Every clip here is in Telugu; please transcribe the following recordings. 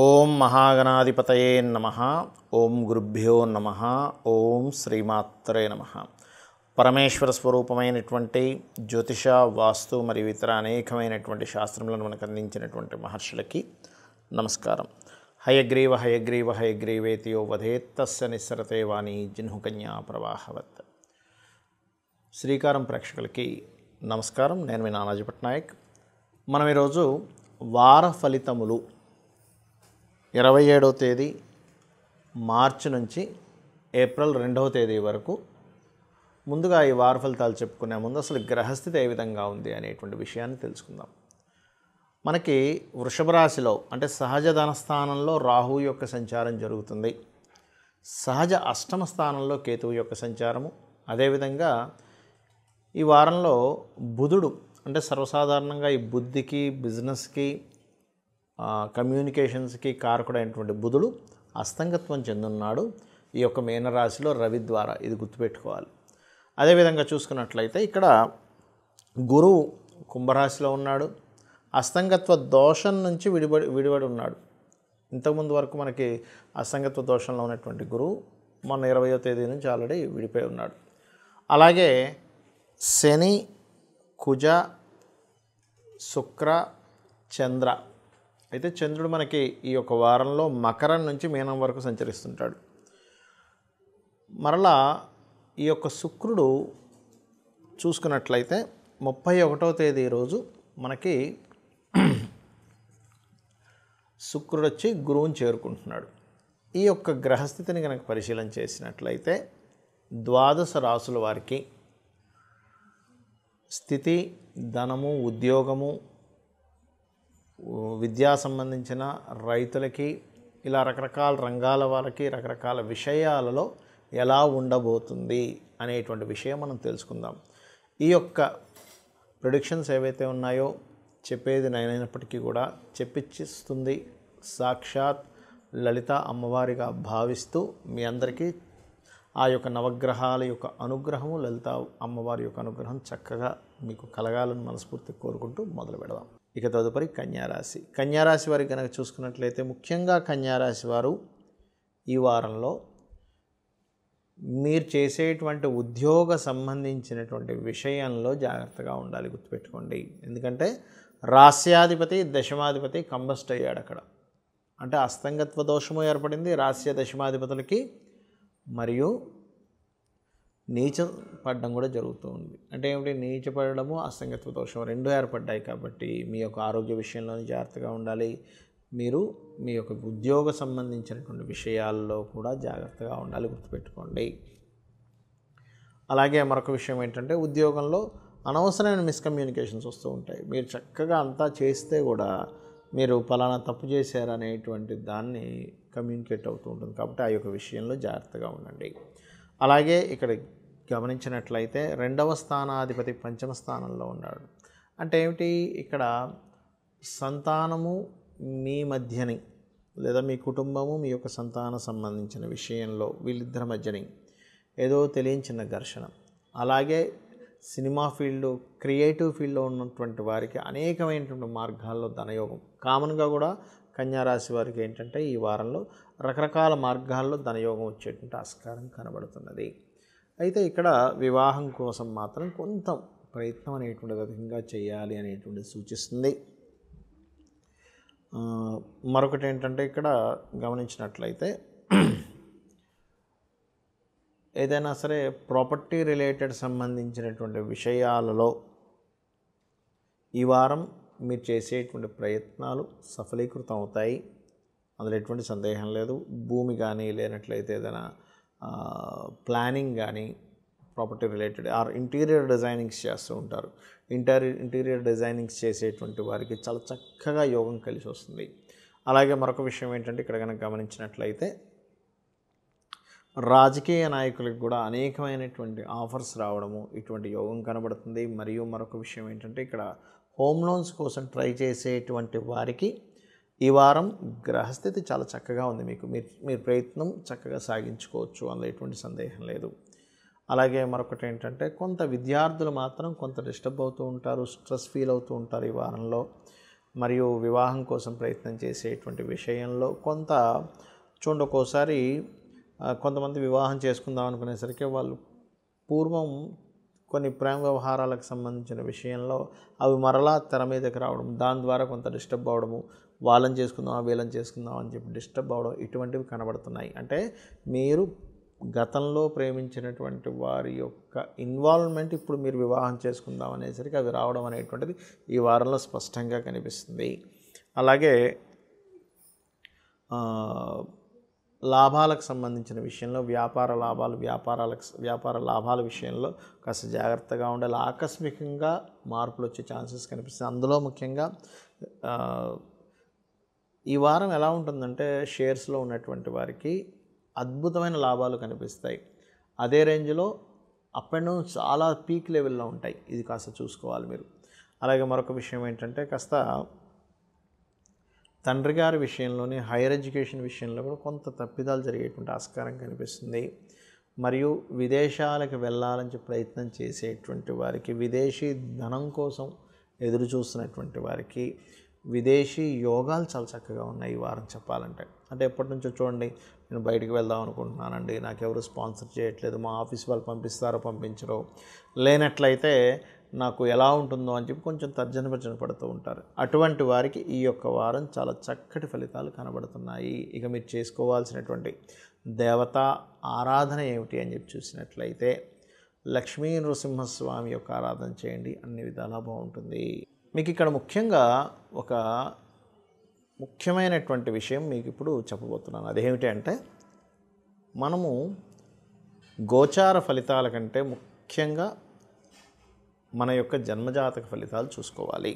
ఓం మహాగణాధిపతయే నమ ఓం గురుభ్యో నమ ఓం శ్రీమాత్రే నమ పరమేశ్వర స్వరూపమైనటువంటి జ్యోతిష వాస్తు మరియు ఇతర అనేకమైనటువంటి శాస్త్రములను మనకు అందించినటువంటి మహర్షులకి నమస్కారం హయగ్రీవ హయగ్రీవ హయగ్రీవేతియో వధేత్తస్య నిస్సరతే వాణి జిన్హుకన్యా ప్రవాహవత్ శ్రీకారం ప్రేక్షకులకి నమస్కారం నేను మీ నానాజీ పట్నాయక్ మనం ఈరోజు వార ఫలితములు ఇరవై ఏడవ తేదీ మార్చి నుంచి ఏప్రిల్ రెండవ తేదీ వరకు ముందుగా ఈ వార ఫలితాలు చెప్పుకునే ముందు అసలు గ్రహస్థితి ఏ విధంగా ఉంది అనేటువంటి విషయాన్ని తెలుసుకుందాం మనకి వృషభ రాశిలో అంటే సహజ ధనస్థానంలో రాహు యొక్క సంచారం జరుగుతుంది సహజ అష్టమ స్థానంలో కేతువు యొక్క సంచారము అదేవిధంగా ఈ వారంలో బుధుడు అంటే సర్వసాధారణంగా ఈ బుద్ధికి బిజినెస్కి కమ్యూనికేషన్స్కి కారకుడైనటువంటి బుధుడు అస్తంగత్వం చెందున్నాడు ఈ యొక్క మీనరాశిలో రవి ద్వారా ఇది గుర్తుపెట్టుకోవాలి అదేవిధంగా చూసుకున్నట్లయితే ఇక్కడ గురువు కుంభరాశిలో ఉన్నాడు అస్తంగత్వ దోషం నుంచి విడిబడి విడిబడి ఉన్నాడు ఇంతకుముందు వరకు మనకి అసంగత్వ దోషంలో ఉన్నటువంటి గురువు మొన్న ఇరవయో తేదీ నుంచి ఆల్రెడీ విడిపోయి ఉన్నాడు అలాగే శని కుజ శుక్ర చంద్ర అయితే చంద్రుడు మనకి ఈ యొక్క వారంలో మకరం నుంచి మీనం వరకు సంచరిస్తుంటాడు మరలా ఈ యొక్క శుక్రుడు చూసుకున్నట్లయితే ముప్పై ఒకటో తేదీ రోజు మనకి శుక్రుడు వచ్చి గురువుని చేరుకుంటున్నాడు ఈ యొక్క గ్రహస్థితిని కనుక పరిశీలన చేసినట్లయితే ద్వాదశ రాసుల వారికి స్థితి ధనము ఉద్యోగము విద్యా సంబంధించిన రైతులకి ఇలా రకరకాల రంగాల వాళ్ళకి రకరకాల విషయాలలో ఎలా ఉండబోతుంది అనేటువంటి విషయం మనం తెలుసుకుందాం ఈ యొక్క ప్రొడిక్షన్స్ ఏవైతే ఉన్నాయో చెప్పేది నేనైనప్పటికీ కూడా చెప్పిచ్చిస్తుంది సాక్షాత్ లలిత అమ్మవారిగా భావిస్తూ మీ అందరికీ ఆ యొక్క నవగ్రహాల యొక్క అనుగ్రహము లలిత అమ్మవారి యొక్క అనుగ్రహం చక్కగా మీకు కలగాలని మనస్ఫూర్తి కోరుకుంటూ మొదలు పెడదాం ఇక తదుపరి కన్యారాశి కన్యారాశి వారి కనుక చూసుకున్నట్లయితే ముఖ్యంగా కన్యారాశి వారు ఈ వారంలో మీరు చేసేటువంటి ఉద్యోగ సంబంధించినటువంటి విషయంలో జాగ్రత్తగా ఉండాలి గుర్తుపెట్టుకోండి ఎందుకంటే రాస్యాధిపతి దశమాధిపతి కంబస్ట్ అయ్యాడు అక్కడ అంటే అస్తంగత్వ దోషము ఏర్పడింది రాస్య దశమాధిపతులకి మరియు నీచ పడడం కూడా జరుగుతూ ఉంది అంటే ఏమిటి నీచపడము అసంగత్వ దోషం రెండు ఏర్పడ్డాయి కాబట్టి మీ యొక్క ఆరోగ్య విషయంలోనే జాగ్రత్తగా ఉండాలి మీరు మీ యొక్క ఉద్యోగ సంబంధించినటువంటి విషయాల్లో కూడా జాగ్రత్తగా ఉండాలి గుర్తుపెట్టుకోండి అలాగే మరొక విషయం ఏంటంటే ఉద్యోగంలో అనవసరమైన మిస్కమ్యూనికేషన్స్ వస్తూ ఉంటాయి మీరు చక్కగా అంతా చేస్తే కూడా మీరు పలానా తప్పు చేశారనేటువంటి దాన్ని కమ్యూనికేట్ అవుతూ ఉంటుంది కాబట్టి ఆ యొక్క విషయంలో జాగ్రత్తగా ఉండండి అలాగే ఇక్కడ గమనించినట్లయితే రెండవ స్థానాధిపతి పంచమ స్థానంలో ఉన్నాడు అంటే ఏమిటి ఇక్కడ సంతానము మీ మధ్యని లేదా మీ కుటుంబము మీ యొక్క సంతాన సంబంధించిన విషయంలో వీళ్ళిద్దరి మధ్యని ఏదో తెలియని ఘర్షణ అలాగే సినిమా ఫీల్డ్ క్రియేటివ్ ఫీల్డ్లో ఉన్నటువంటి వారికి అనేకమైనటువంటి మార్గాల్లో ధనయోగం కామన్గా కూడా రాశి వారికి ఏంటంటే ఈ వారంలో రకరకాల మార్గాల్లో ధనయోగం వచ్చేటువంటి ఆస్కారం కనబడుతున్నది అయితే ఇక్కడ వివాహం కోసం మాత్రం కొంత ప్రయత్నం అనేటువంటి అధికంగా చేయాలి అనేటువంటి సూచిస్తుంది మరొకటి ఏంటంటే ఇక్కడ గమనించినట్లయితే ఏదైనా సరే ప్రాపర్టీ రిలేటెడ్ సంబంధించినటువంటి విషయాలలో ఈ వారం మీరు చేసేటువంటి ప్రయత్నాలు సఫలీకృతం అవుతాయి అందులో ఎటువంటి సందేహం లేదు భూమి కానీ లేనట్లయితే ఏదైనా ప్లానింగ్ కానీ property related or interior designings చేస్తూ ఉంటారు ఇంటీరియర్ ఇంటీరియర్ డిజైనింగ్స్ చేసేటువంటి వారికి చాలా చక్కగా యోగం కలిసి వస్తుంది అలాగే మరొక విషయం ఏంటంటే ఇక్కడ కనుక గమనించినట్లయితే రాజకీయ నాయకులకు కూడా అనేకమైనటువంటి ఆఫర్స్ రావడము ఇటువంటి యోగం కనబడుతుంది మరియు మరొక విషయం ఏంటంటే ఇక్కడ హోమ్ లోన్స్ కోసం ట్రై చేసేటువంటి వారికి ఈ వారం గ్రహస్థితి చాలా చక్కగా ఉంది మీకు మీరు ప్రయత్నం చక్కగా సాగించుకోవచ్చు అందులో ఎటువంటి సందేహం లేదు అలాగే మరొకటి ఏంటంటే కొంత విద్యార్థులు మాత్రం కొంత డిస్టర్బ్ అవుతూ ఉంటారు స్ట్రెస్ ఫీల్ అవుతూ ఉంటారు ఈ వారంలో మరియు వివాహం కోసం ప్రయత్నం చేసేటువంటి విషయంలో కొంత చూడండి ఒక్కోసారి కొంతమంది వివాహం చేసుకుందాం అనుకునేసరికి వాళ్ళు పూర్వం కొన్ని ప్రేమ వ్యవహారాలకు సంబంధించిన విషయంలో అవి మరలా తెర మీదకి రావడం దాని ద్వారా కొంత డిస్టర్బ్ అవడము వాళ్ళని చేసుకుందాం వీళ్ళని చేసుకుందాం అని చెప్పి డిస్టర్బ్ అవడం ఇటువంటివి కనబడుతున్నాయి అంటే మీరు గతంలో ప్రేమించినటువంటి వారి యొక్క ఇన్వాల్వ్మెంట్ ఇప్పుడు మీరు వివాహం చేసుకుందాం అనేసరికి అవి రావడం అనేటువంటిది ఈ వారంలో స్పష్టంగా కనిపిస్తుంది అలాగే లాభాలకు సంబంధించిన విషయంలో వ్యాపార లాభాలు వ్యాపారాలకు వ్యాపార లాభాల విషయంలో కాస్త జాగ్రత్తగా ఉండాలి ఆకస్మికంగా మార్పులు వచ్చే ఛాన్సెస్ కనిపిస్తుంది అందులో ముఖ్యంగా ఈ వారం ఎలా ఉంటుందంటే షేర్స్లో ఉన్నటువంటి వారికి అద్భుతమైన లాభాలు కనిపిస్తాయి అదే రేంజ్లో అప్ అండ్ డౌన్ చాలా పీక్ లెవెల్లో ఉంటాయి ఇది కాస్త చూసుకోవాలి మీరు అలాగే మరొక విషయం ఏంటంటే కాస్త తండ్రి గారి విషయంలోనే హైయర్ ఎడ్యుకేషన్ విషయంలో కూడా కొంత తప్పిదాలు జరిగేటువంటి ఆస్కారం కనిపిస్తుంది మరియు విదేశాలకు వెళ్ళాలని ప్రయత్నం చేసేటువంటి వారికి విదేశీ ధనం కోసం ఎదురు చూస్తున్నటువంటి వారికి విదేశీ యోగాలు చాలా చక్కగా ఉన్నాయి ఈ వారం చెప్పాలంటే అంటే ఎప్పటి నుంచో చూడండి నేను బయటికి వెళ్దాం అనుకుంటున్నానండి నాకు ఎవరు స్పాన్సర్ చేయట్లేదు మా ఆఫీస్ వాళ్ళు పంపిస్తారో పంపించరు లేనట్లయితే నాకు ఎలా ఉంటుందో అని చెప్పి కొంచెం తర్జన భర్జన పడుతూ ఉంటారు అటువంటి వారికి ఈ యొక్క వారం చాలా చక్కటి ఫలితాలు కనబడుతున్నాయి ఇక మీరు చేసుకోవాల్సినటువంటి దేవత ఆరాధన ఏమిటి అని చెప్పి చూసినట్లయితే లక్ష్మీ నృసింహస్వామి యొక్క ఆరాధన చేయండి అన్ని విధాలా బాగుంటుంది మీకు ఇక్కడ ముఖ్యంగా ఒక ముఖ్యమైనటువంటి విషయం మీకు ఇప్పుడు చెప్పబోతున్నాను అదేమిటి అంటే మనము గోచార ఫలితాల కంటే ముఖ్యంగా మన యొక్క జన్మజాతక ఫలితాలు చూసుకోవాలి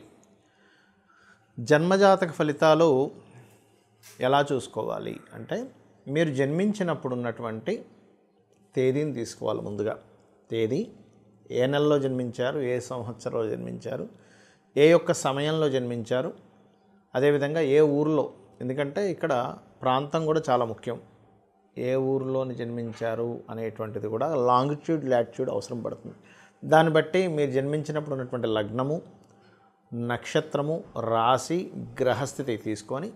జన్మజాతక ఫలితాలు ఎలా చూసుకోవాలి అంటే మీరు జన్మించినప్పుడు ఉన్నటువంటి తేదీని తీసుకోవాలి ముందుగా తేదీ ఏ నెలలో జన్మించారు ఏ సంవత్సరంలో జన్మించారు ఏ యొక్క సమయంలో జన్మించారు అదేవిధంగా ఏ ఊరిలో ఎందుకంటే ఇక్కడ ప్రాంతం కూడా చాలా ముఖ్యం ఏ ఊరిలోని జన్మించారు అనేటువంటిది కూడా లాంగిట్యూడ్ లాటిట్యూడ్ అవసరం పడుతుంది దాన్ని బట్టి మీరు జన్మించినప్పుడు ఉన్నటువంటి లగ్నము నక్షత్రము రాశి గ్రహస్థితి తీసుకొని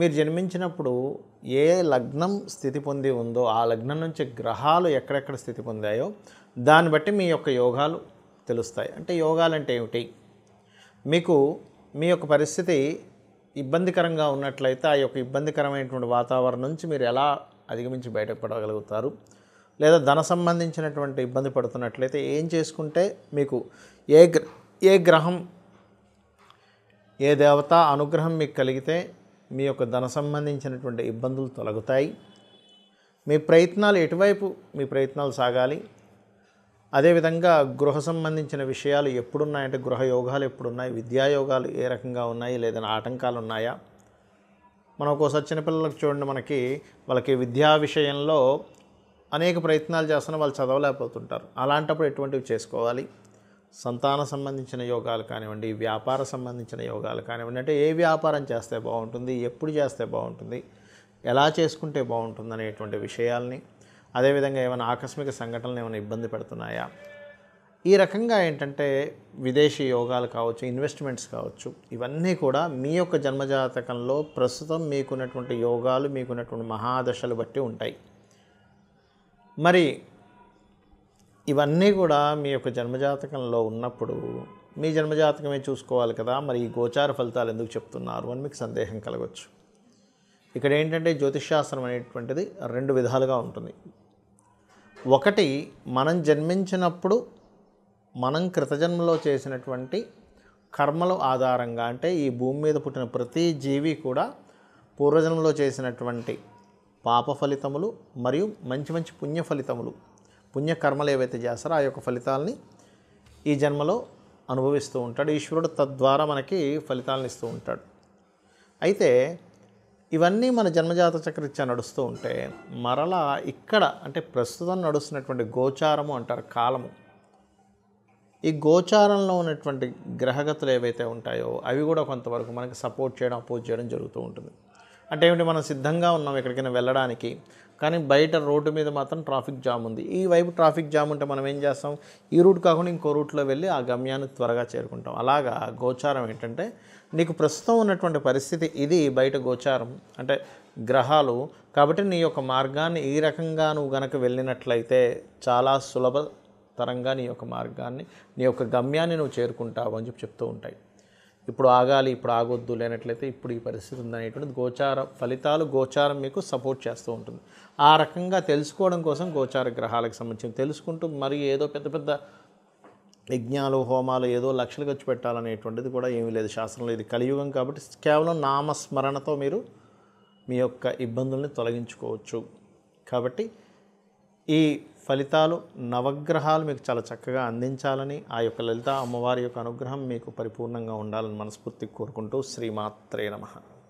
మీరు జన్మించినప్పుడు ఏ లగ్నం స్థితి పొంది ఉందో ఆ లగ్నం నుంచి గ్రహాలు ఎక్కడెక్కడ స్థితి పొందాయో దాన్ని బట్టి మీ యొక్క యోగాలు తెలుస్తాయి అంటే యోగాలు అంటే ఏమిటి మీకు మీ యొక్క పరిస్థితి ఇబ్బందికరంగా ఉన్నట్లయితే ఆ యొక్క ఇబ్బందికరమైనటువంటి వాతావరణం నుంచి మీరు ఎలా అధిగమించి బయటపడగలుగుతారు లేదా ధన సంబంధించినటువంటి ఇబ్బంది పడుతున్నట్లయితే ఏం చేసుకుంటే మీకు ఏ ఏ గ్రహం ఏ దేవత అనుగ్రహం మీకు కలిగితే మీ యొక్క ధన సంబంధించినటువంటి ఇబ్బందులు తొలగుతాయి మీ ప్రయత్నాలు ఎటువైపు మీ ప్రయత్నాలు సాగాలి అదేవిధంగా గృహ సంబంధించిన విషయాలు ఎప్పుడున్నాయంటే గృహ యోగాలు ఎప్పుడున్నాయి విద్యాయోగాలు ఏ రకంగా ఉన్నాయి లేదని ఆటంకాలు ఉన్నాయా మనం ఒక్కోసారి చిన్నపిల్లలకు చూడండి మనకి వాళ్ళకి విద్యా విషయంలో అనేక ప్రయత్నాలు చేస్తున్నా వాళ్ళు చదవలేకపోతుంటారు అలాంటప్పుడు ఎటువంటివి చేసుకోవాలి సంతాన సంబంధించిన యోగాలు కానివ్వండి వ్యాపార సంబంధించిన యోగాలు కానివ్వండి అంటే ఏ వ్యాపారం చేస్తే బాగుంటుంది ఎప్పుడు చేస్తే బాగుంటుంది ఎలా చేసుకుంటే బాగుంటుంది అనేటువంటి విషయాల్ని అదేవిధంగా ఏమైనా ఆకస్మిక సంఘటనలు ఏమైనా ఇబ్బంది పెడుతున్నాయా ఈ రకంగా ఏంటంటే విదేశీ యోగాలు కావచ్చు ఇన్వెస్ట్మెంట్స్ కావచ్చు ఇవన్నీ కూడా మీ యొక్క జన్మజాతకంలో ప్రస్తుతం మీకున్నటువంటి యోగాలు మీకున్నటువంటి మహాదశలు బట్టి ఉంటాయి మరి ఇవన్నీ కూడా మీ యొక్క జన్మజాతకంలో ఉన్నప్పుడు మీ జన్మజాతకమే చూసుకోవాలి కదా మరి ఈ గోచార ఫలితాలు ఎందుకు చెప్తున్నారు అని మీకు సందేహం కలగవచ్చు ఇక్కడ ఏంటంటే జ్యోతిష్శాస్త్రం అనేటువంటిది రెండు విధాలుగా ఉంటుంది ఒకటి మనం జన్మించినప్పుడు మనం కృతజన్మలో చేసినటువంటి కర్మల ఆధారంగా అంటే ఈ భూమి మీద పుట్టిన ప్రతి జీవి కూడా పూర్వజన్మలో చేసినటువంటి పాప ఫలితములు మరియు మంచి మంచి పుణ్య ఫలితములు పుణ్యకర్మలు ఏవైతే చేస్తారో ఆ యొక్క ఫలితాలని ఈ జన్మలో అనుభవిస్తూ ఉంటాడు ఈశ్వరుడు తద్వారా మనకి ఫలితాలను ఇస్తూ ఉంటాడు అయితే ఇవన్నీ మన జన్మజాత చక్రరీత్యా నడుస్తూ ఉంటే మరలా ఇక్కడ అంటే ప్రస్తుతం నడుస్తున్నటువంటి గోచారము అంటారు కాలము ఈ గోచారంలో ఉన్నటువంటి గ్రహగతులు ఏవైతే ఉంటాయో అవి కూడా కొంతవరకు మనకి సపోర్ట్ చేయడం అపోజ్ చేయడం జరుగుతూ ఉంటుంది అంటే ఏమిటి మనం సిద్ధంగా ఉన్నాం ఎక్కడికైనా వెళ్ళడానికి కానీ బయట రోడ్డు మీద మాత్రం ట్రాఫిక్ జామ్ ఉంది ఈ వైపు ట్రాఫిక్ జామ్ ఉంటే మనం ఏం చేస్తాం ఈ రూట్ కాకుండా ఇంకో రూట్లో వెళ్ళి ఆ గమ్యాన్ని త్వరగా చేరుకుంటాం అలాగా గోచారం ఏంటంటే నీకు ప్రస్తుతం ఉన్నటువంటి పరిస్థితి ఇది బయట గోచారం అంటే గ్రహాలు కాబట్టి నీ యొక్క మార్గాన్ని ఈ రకంగా నువ్వు గనక వెళ్ళినట్లయితే చాలా సులభతరంగా నీ యొక్క మార్గాన్ని నీ యొక్క గమ్యాన్ని నువ్వు చేరుకుంటావు అని చెప్పి చెప్తూ ఉంటాయి ఇప్పుడు ఆగాలి ఇప్పుడు ఆగొద్దు లేనట్లయితే ఇప్పుడు ఈ పరిస్థితి ఉందనేటువంటిది గోచార ఫలితాలు గోచారం మీకు సపోర్ట్ చేస్తూ ఉంటుంది ఆ రకంగా తెలుసుకోవడం కోసం గోచార గ్రహాలకు సంబంధించి తెలుసుకుంటూ మరి ఏదో పెద్ద పెద్ద యజ్ఞాలు హోమాలు ఏదో లక్షలు ఖర్చు పెట్టాలనేటువంటిది కూడా ఏమీ లేదు శాస్త్రంలో ఇది కలియుగం కాబట్టి కేవలం నామస్మరణతో మీరు మీ యొక్క ఇబ్బందుల్ని తొలగించుకోవచ్చు కాబట్టి ఈ ఫలితాలు నవగ్రహాలు మీకు చాలా చక్కగా అందించాలని ఆ యొక్క లలిత అమ్మవారి యొక్క అనుగ్రహం మీకు పరిపూర్ణంగా ఉండాలని మనస్ఫూర్తి కోరుకుంటూ శ్రీమాత్రే నమ